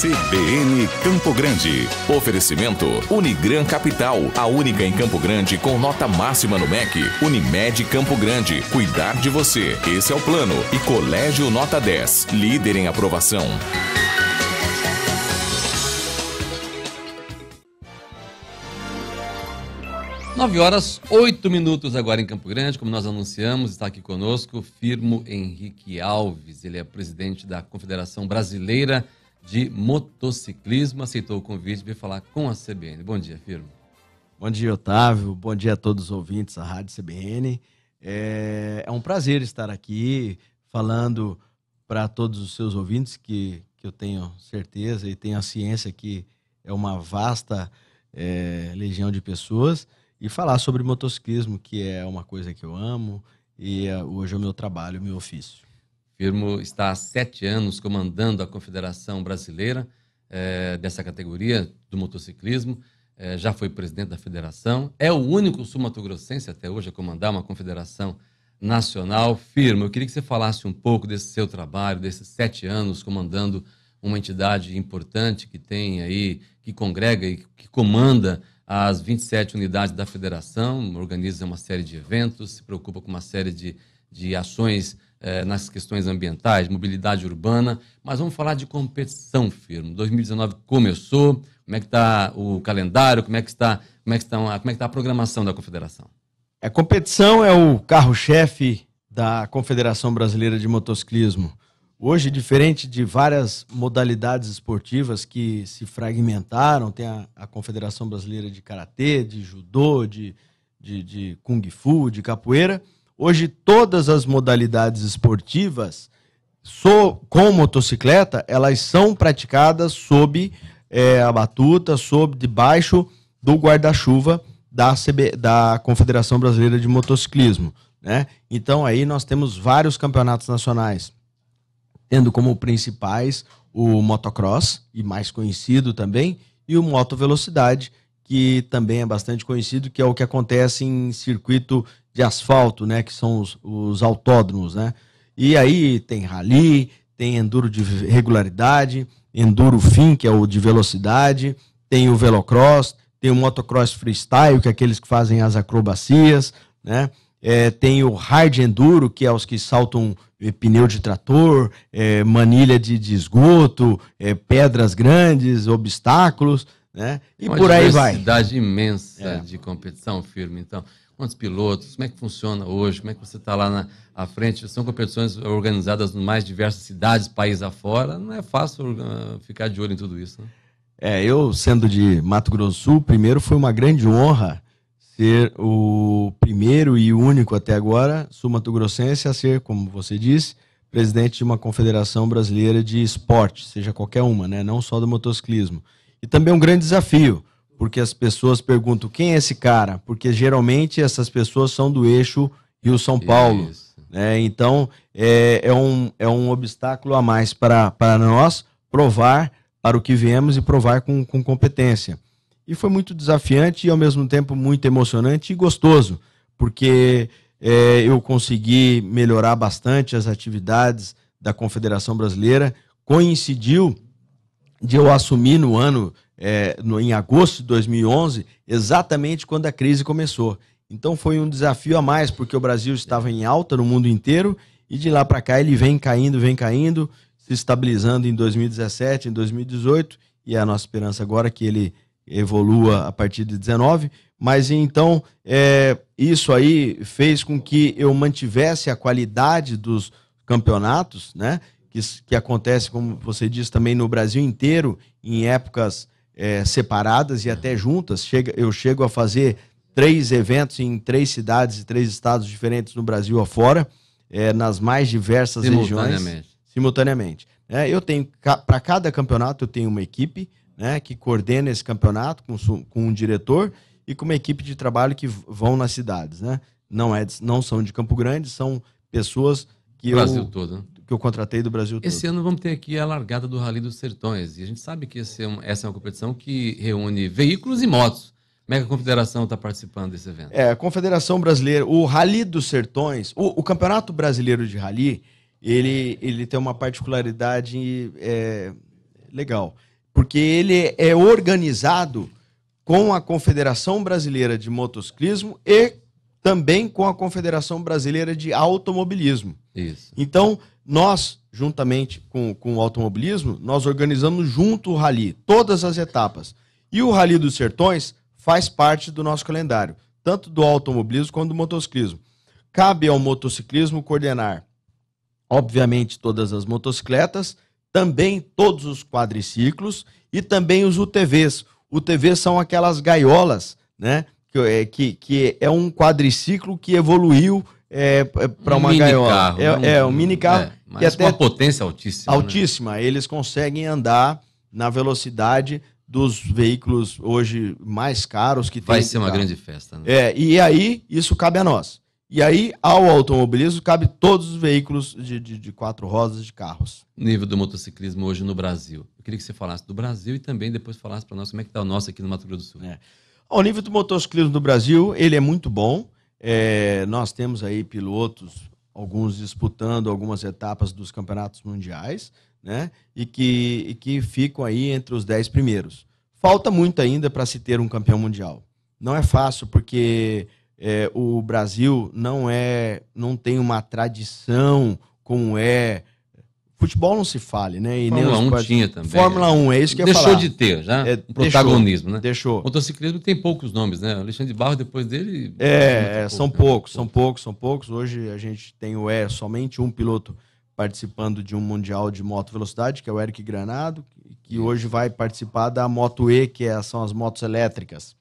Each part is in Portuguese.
CBN Campo Grande. Oferecimento Unigran Capital, a única em Campo Grande com nota máxima no MEC. Unimed Campo Grande, cuidar de você. Esse é o plano. E Colégio Nota 10, líder em aprovação. Nove horas, oito minutos agora em Campo Grande. Como nós anunciamos, está aqui conosco Firmo Henrique Alves. Ele é presidente da Confederação Brasileira de motociclismo, aceitou o convite de falar com a CBN. Bom dia, Firmo. Bom dia, Otávio. Bom dia a todos os ouvintes da Rádio CBN. É, é um prazer estar aqui falando para todos os seus ouvintes, que, que eu tenho certeza e tenho a ciência que é uma vasta é, legião de pessoas, e falar sobre motociclismo, que é uma coisa que eu amo e é, hoje é o meu trabalho, o meu ofício. Firmo está há sete anos comandando a Confederação Brasileira é, dessa categoria do motociclismo. É, já foi presidente da federação. É o único sul mato até hoje a comandar uma confederação nacional. Firmo, eu queria que você falasse um pouco desse seu trabalho, desses sete anos comandando uma entidade importante que tem aí, que congrega e que comanda as 27 unidades da federação, organiza uma série de eventos, se preocupa com uma série de, de ações eh, nas questões ambientais, mobilidade urbana, mas vamos falar de competição, firme. 2019 começou, como é que está o calendário, como é que está, como é que está, como é que está a programação da confederação? A é, competição é o carro-chefe da Confederação Brasileira de Motociclismo. Hoje, diferente de várias modalidades esportivas que se fragmentaram, tem a, a Confederação Brasileira de Karatê, de Judô, de, de, de Kung Fu, de Capoeira, Hoje, todas as modalidades esportivas so, com motocicleta, elas são praticadas sob é, a batuta, sob debaixo do guarda-chuva da, CB, da Confederação Brasileira de Motociclismo. Né? Então aí nós temos vários campeonatos nacionais, tendo como principais o motocross, e mais conhecido também, e o moto velocidade, que também é bastante conhecido, que é o que acontece em circuito de asfalto, né? Que são os, os autódromos, né? E aí tem rally, tem enduro de regularidade, enduro fim, que é o de velocidade, tem o velocross, tem o motocross freestyle, que é aqueles que fazem as acrobacias, né? É, tem o hard enduro, que é os que saltam é, pneu de trator, é, manilha de, de esgoto, é, pedras grandes, obstáculos, né? E Uma por aí vai. Uma diversidade imensa é. de competição firme, então quantos pilotos, como é que funciona hoje, como é que você está lá na à frente. São competições organizadas em mais diversas cidades, países afora. Não é fácil uh, ficar de olho em tudo isso. Né? É, eu sendo de Mato Grosso do Sul, primeiro foi uma grande honra ser o primeiro e único até agora sul-mato-grossense a ser, como você disse, presidente de uma confederação brasileira de esporte, seja qualquer uma, né? não só do motociclismo. E também um grande desafio, porque as pessoas perguntam quem é esse cara, porque geralmente essas pessoas são do eixo Rio-São Paulo. Né? Então, é, é, um, é um obstáculo a mais para, para nós provar para o que viemos e provar com, com competência. E foi muito desafiante e, ao mesmo tempo, muito emocionante e gostoso, porque é, eu consegui melhorar bastante as atividades da Confederação Brasileira. Coincidiu de eu assumir no ano é, no, em agosto de 2011, exatamente quando a crise começou. Então foi um desafio a mais, porque o Brasil estava em alta no mundo inteiro e de lá para cá ele vem caindo, vem caindo, se estabilizando em 2017, em 2018 e é a nossa esperança agora que ele evolua a partir de 19. Mas então é, isso aí fez com que eu mantivesse a qualidade dos campeonatos, né? Que, que acontece, como você disse, também no Brasil inteiro, em épocas é, separadas e é. até juntas. Chega, eu chego a fazer três eventos em três cidades e três estados diferentes no Brasil afora, é, nas mais diversas simultaneamente. regiões. Simultaneamente. É, eu tenho, para cada campeonato, eu tenho uma equipe né, que coordena esse campeonato com, com um diretor e com uma equipe de trabalho que vão nas cidades. Né? Não, é, não são de Campo Grande, são pessoas que. O Brasil eu, todo, né? que eu contratei do Brasil Esse todo. ano vamos ter aqui a largada do Rally dos Sertões. E a gente sabe que é um, essa é uma competição que reúne veículos e motos. Como é que a Confederação está participando desse evento? É, a Confederação Brasileira, o Rally dos Sertões, o, o Campeonato Brasileiro de Rally, ele, ele tem uma particularidade é, legal, porque ele é organizado com a Confederação Brasileira de Motociclismo e também com a Confederação Brasileira de Automobilismo. Isso. Então, nós, juntamente com, com o automobilismo, nós organizamos junto o rally, todas as etapas. E o Rally dos Sertões faz parte do nosso calendário, tanto do automobilismo quanto do motociclismo. Cabe ao motociclismo coordenar, obviamente, todas as motocicletas, também todos os quadriciclos e também os UTVs. UTVs são aquelas gaiolas, né? Que, é, que, que é um quadriciclo que evoluiu é, é para um uma gaiola. Carro, é, um, né? é, um mini é, carro. É, mas e até uma potência altíssima. Né? Altíssima. Né? Eles conseguem andar na velocidade dos veículos hoje mais caros que Vai ser uma grande festa. Né? É, e aí isso cabe a nós. E aí, ao automobilismo, cabe todos os veículos de, de, de quatro rodas de carros. Nível do motociclismo hoje no Brasil. Eu queria que você falasse do Brasil e também depois falasse para nós como é que está o nosso aqui no Mato Grosso do Sul. É. O nível do motociclismo no Brasil, ele é muito bom. É, nós temos aí pilotos, alguns disputando algumas etapas dos campeonatos mundiais, né? E que, e que ficam aí entre os dez primeiros. Falta muito ainda para se ter um campeão mundial. Não é fácil, porque é, o Brasil não é, não tem uma tradição como é futebol não se fale, né? E Fórmula nem 1 tinha também. Fórmula 1, né? é isso que eu ia Deixou falar. de ter, já, é, protagonismo, deixou, né? Deixou. Motociclismo tem poucos nomes, né? Alexandre Barro depois dele... É, é, é são né? poucos, são poucos, são poucos. Hoje a gente tem o é somente um piloto participando de um mundial de moto velocidade, que é o Eric Granado, que hoje vai participar da Moto E, que é, são as motos elétricas,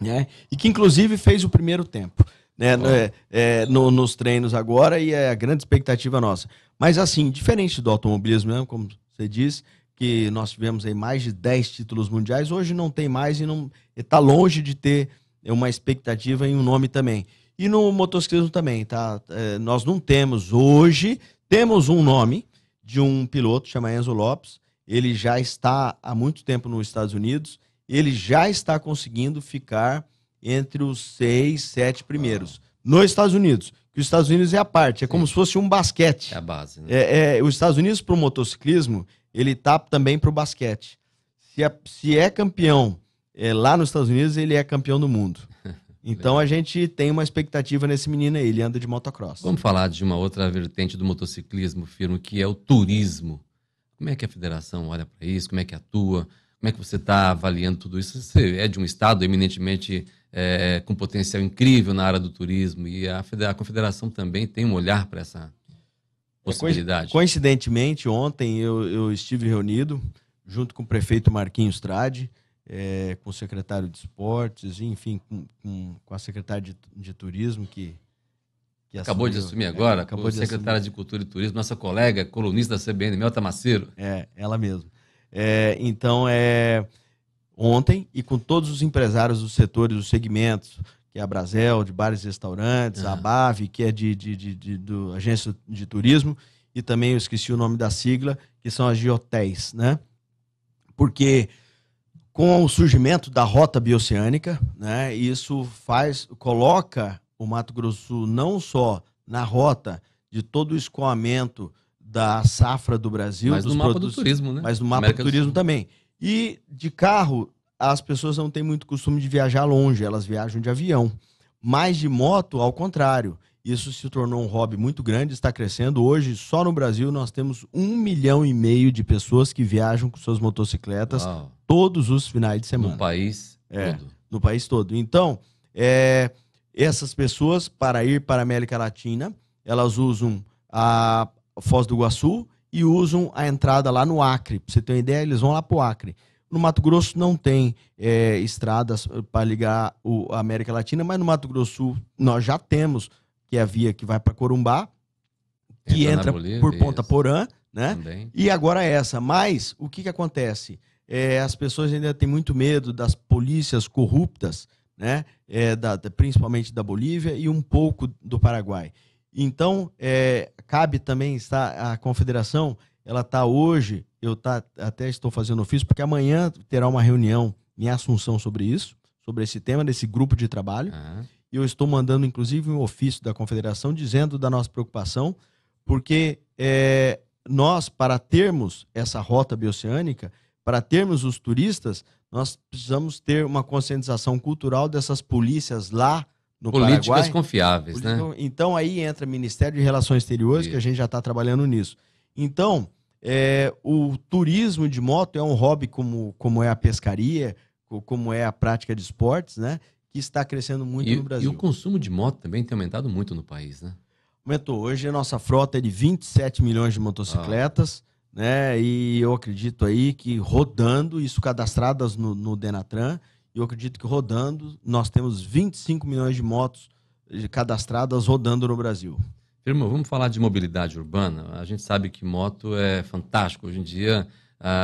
né? E que inclusive fez o primeiro tempo né, é, é, no, nos treinos agora e é a grande expectativa nossa. Mas assim, diferente do automobilismo, né, como você disse, que nós tivemos aí mais de 10 títulos mundiais, hoje não tem mais e não está longe de ter uma expectativa em um nome também. E no motociclismo também, tá? É, nós não temos hoje, temos um nome de um piloto, chama Enzo Lopes, ele já está há muito tempo nos Estados Unidos, ele já está conseguindo ficar entre os seis, sete primeiros. Ah. Nos Estados Unidos, que os Estados Unidos é a parte, é como se fosse um basquete. É a base, né? É, é os Estados Unidos para o motociclismo, ele tá também para o basquete. Se é, se é campeão é, lá nos Estados Unidos, ele é campeão do mundo. Então a gente tem uma expectativa nesse menino aí, ele anda de motocross. Vamos falar de uma outra vertente do motociclismo, firmo, que é o turismo. Como é que a federação olha para isso? Como é que atua? Como é que você está avaliando tudo isso? Você é de um estado eminentemente é, com potencial incrível na área do turismo e a, a confederação também tem um olhar para essa é, possibilidade. Coincidentemente, ontem eu, eu, estive reunido junto com o prefeito Marquinhos Trade, é, com o secretário de esportes, enfim, com, com, com a secretária de, de turismo que acabou assumiu, de assumir agora, é, acabou de secretária assumir. de Cultura e Turismo, nossa colega, colunista da CBN, Melta Maceiro. É, ela mesma. É, então, é ontem, e com todos os empresários dos setores, dos segmentos, que é a Brasel, de bares e restaurantes, uhum. a BAV, que é de, de, de, de do, agência de turismo, e também eu esqueci o nome da sigla, que são as de hotéis, né? Porque com o surgimento da rota bioceânica, né, isso faz, coloca o Mato Grosso não só na rota de todo o escoamento da safra do Brasil. Mas no mapa produtos, do turismo, né? Mas no mapa América do turismo do também. E de carro, as pessoas não têm muito costume de viajar longe, elas viajam de avião. Mas de moto, ao contrário. Isso se tornou um hobby muito grande, está crescendo. Hoje, só no Brasil, nós temos um milhão e meio de pessoas que viajam com suas motocicletas Uau. todos os finais de semana. No país é, todo. No país todo. Então, é, essas pessoas, para ir para a América Latina, elas usam a, Foz do Iguaçu e usam a entrada lá no Acre. Pra você ter uma ideia, eles vão lá para o Acre. No Mato Grosso não tem é, estradas eh, para ligar o, a América Latina, mas no Mato Grosso Sul nós já temos, que é a via que vai para Corumbá, que entra, entra Bolívia, por Ponta isso. Porã, né? Também. E agora é essa. Mas o que, que acontece? É, as pessoas ainda têm muito medo das polícias corruptas, né? É, da, principalmente da Bolívia e um pouco do Paraguai. Então, é, cabe também estar a confederação, ela está hoje, eu tá, até estou fazendo ofício, porque amanhã terá uma reunião em Assunção sobre isso, sobre esse tema, desse grupo de trabalho. Uhum. E eu estou mandando, inclusive, um ofício da confederação dizendo da nossa preocupação, porque é, nós, para termos essa rota bioceânica, para termos os turistas, nós precisamos ter uma conscientização cultural dessas polícias lá no Políticas Paraguai. confiáveis, né? Então aí entra Ministério de Relações Exteriores, que a gente já está trabalhando nisso. Então, é, o turismo de moto é um hobby como, como é a pescaria, como é a prática de esportes, né? Que está crescendo muito e, no Brasil. E o consumo de moto também tem aumentado muito no país, né? Aumentou. Hoje a nossa frota é de 27 milhões de motocicletas, ah. né? E eu acredito aí que rodando, isso cadastradas no, no Denatran, eu acredito que rodando, nós temos 25 milhões de motos eh, cadastradas rodando no Brasil. Irmão, vamos falar de mobilidade urbana. A gente sabe que moto é fantástico. Hoje em dia,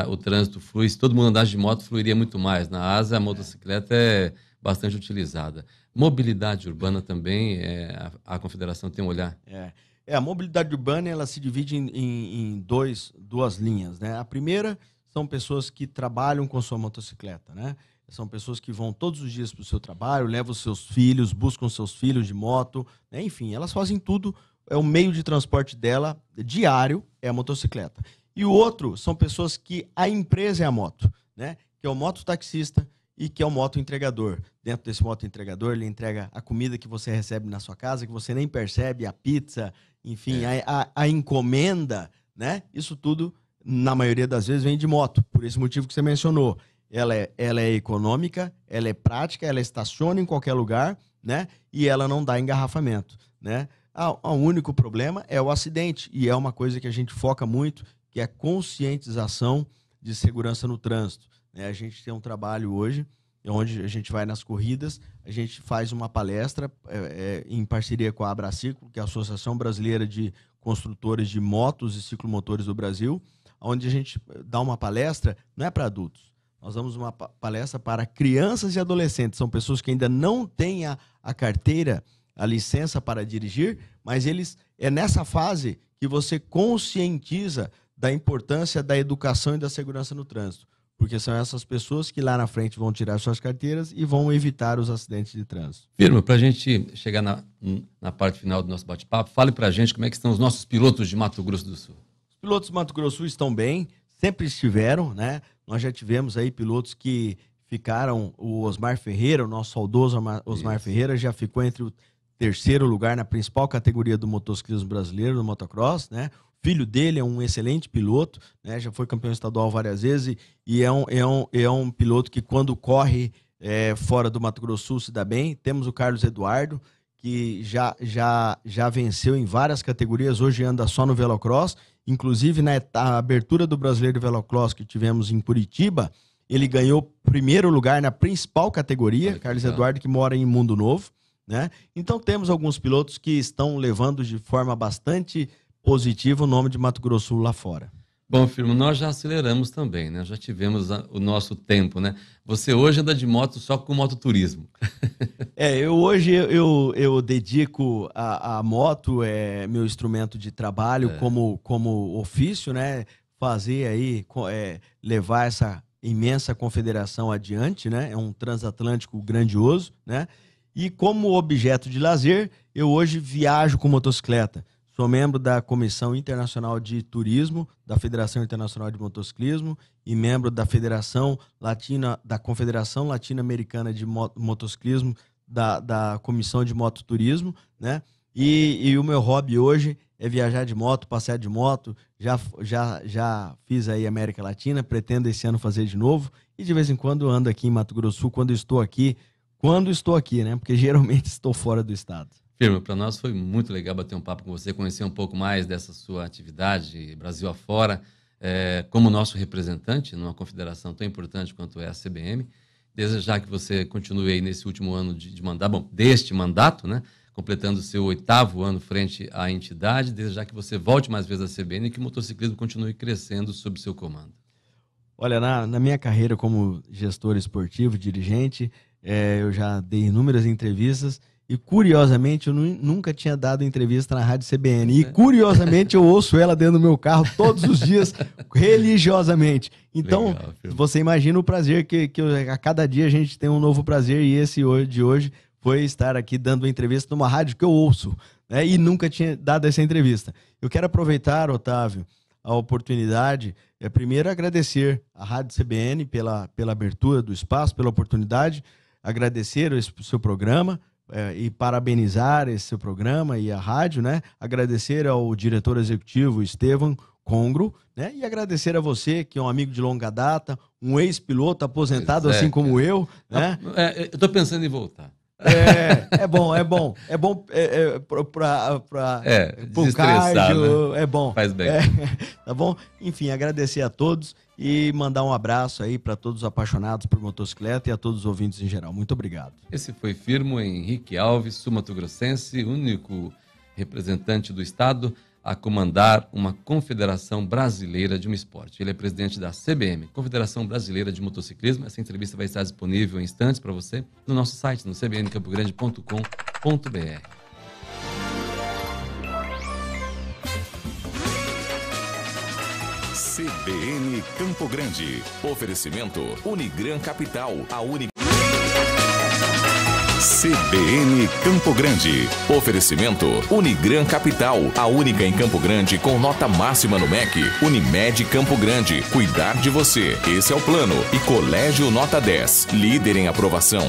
o trânsito flui. Se todo mundo andasse de moto, fluiria muito mais. Na Ásia, a motocicleta é bastante utilizada. Mobilidade urbana também, é, a, a, confederação tem um olhar. É. é. a mobilidade urbana ela se divide em, em, dois, duas linhas. Né? A primeira são pessoas que trabalham com sua motocicleta. Né? São pessoas que vão todos os dias para o seu trabalho, levam seus filhos, buscam seus filhos de moto, né? enfim, elas fazem tudo. É o meio de transporte dela diário é a motocicleta. E o outro são pessoas que a empresa é a moto, né? Que é o mototaxista e que é o moto entregador. Dentro desse moto entregador, ele entrega a comida que você recebe na sua casa, que você nem percebe, a pizza, enfim, é. a, a, a encomenda, né? Isso tudo, na maioria das vezes, vem de moto, por esse motivo que você mencionou. Ela é, ela é econômica, ela é prática, ela estaciona em qualquer lugar, né? E ela não dá engarrafamento, né? Ah, o único problema é o acidente e é uma coisa que a gente foca muito, que é conscientização de segurança no trânsito. Né? A gente tem um trabalho hoje onde a gente vai nas corridas, a gente faz uma palestra é, é, em parceria com a Abraciclo, que é a Associação Brasileira de Construtores de Motos e Ciclomotores do Brasil, onde a gente dá uma palestra, não é para adultos, nós damos uma palestra para crianças e adolescentes. São pessoas que ainda não têm a, a carteira, a licença para dirigir, mas eles é nessa fase que você conscientiza da importância da educação e da segurança no trânsito, porque são essas pessoas que lá na frente vão tirar suas carteiras e vão evitar os acidentes de trânsito. Firma, para a gente chegar na, na parte final do nosso bate-papo, fale para a gente como é que estão os nossos pilotos de Mato Grosso do Sul. Os pilotos de Mato Grosso do Sul estão bem, sempre estiveram, né? Nós já tivemos aí pilotos que ficaram, o Osmar Ferreira, o nosso saudoso Osmar Isso. Ferreira, já ficou entre o terceiro lugar na principal categoria do motociclismo brasileiro, no motocross, né? filho dele é um excelente piloto, né? Já foi campeão estadual várias vezes e, e é, um, é, um, é um piloto que quando corre é, fora do Mato Grosso Sul se dá bem. Temos o Carlos Eduardo, que já, já, já venceu em várias categorias, hoje anda só no Velocross Inclusive, na né, abertura do Brasileiro de Velocross que tivemos em Curitiba, ele ganhou primeiro lugar na principal categoria, Olha, Carlos Eduardo, que mora em Mundo Novo. Né? Então, temos alguns pilotos que estão levando de forma bastante positiva o nome de Mato Grosso lá fora. Bom, Firmo, nós já aceleramos também, né? Já tivemos a, o nosso tempo, né? Você hoje anda de moto só com mototurismo. É, eu hoje eu, eu dedico a, a moto, é meu instrumento de trabalho é. como, como ofício, né? Fazer aí, é, levar essa imensa confederação adiante, né? É um transatlântico grandioso, né? E como objeto de lazer, eu hoje viajo com motocicleta. Sou membro da Comissão Internacional de Turismo, da Federação Internacional de Motociclismo e membro da Federação Latina, da Confederação Latino-Americana de Motociclismo da, da comissão de mototurismo, né? E, e o meu hobby hoje é viajar de moto, passear de moto. Já, já, já fiz aí América Latina, pretendo esse ano fazer de novo. E de vez em quando ando aqui em Mato Grosso Sul, quando estou aqui. Quando estou aqui, né? Porque geralmente estou fora do estado. Firmo, para nós foi muito legal bater um papo com você, conhecer um pouco mais dessa sua atividade Brasil afora, é, como nosso representante numa confederação tão importante quanto é a CBM desejar que você continue aí nesse último ano de, de mandato, bom, deste mandato, né? Completando seu oitavo ano frente à entidade, desejar que você volte mais vezes à CBN e que o motociclismo continue crescendo sob seu comando. Olha, na, na minha carreira como gestor esportivo, dirigente, é, eu já dei inúmeras entrevistas e curiosamente, eu nunca tinha dado entrevista na Rádio CBN. E é. curiosamente, eu ouço ela dentro do meu carro todos os dias, religiosamente. Então, Legal, você imagina o prazer que, que eu, a cada dia a gente tem um novo prazer. E esse de hoje foi estar aqui dando entrevista numa rádio que eu ouço. Né? E nunca tinha dado essa entrevista. Eu quero aproveitar, Otávio, a oportunidade. É, primeiro, agradecer à Rádio CBN pela, pela abertura do espaço, pela oportunidade. Agradecer o seu programa é, e parabenizar esse programa e a rádio, né? Agradecer ao diretor executivo Estevam Congro, né? E agradecer a você, que é um amigo de longa data, um ex-piloto aposentado, assim é, assim como eu, né? É, eu estou pensando em voltar. É, é bom, é bom. É bom é, é, pra, pra, é, pro né? é bom. Faz bem. É, tá bom? Enfim, agradecer a todos e mandar um abraço aí para todos os apaixonados por motocicleta e a todos os ouvintes em geral. Muito obrigado. Esse foi Firmo Henrique Alves, Sumato Grossense, único representante do Estado a comandar uma confederação brasileira de um esporte. Ele é presidente da CBM, Confederação Brasileira de Motociclismo. Essa entrevista vai estar disponível em instantes para você no nosso site, no cbncampogrande.com.br. CBN Campo Grande. Oferecimento Unigran Capital. A Unigran CBN Campo Grande. Oferecimento Unigran Capital, a única em Campo Grande com nota máxima no MEC. Unimed Campo Grande, cuidar de você. Esse é o plano. E Colégio Nota 10, líder em aprovação.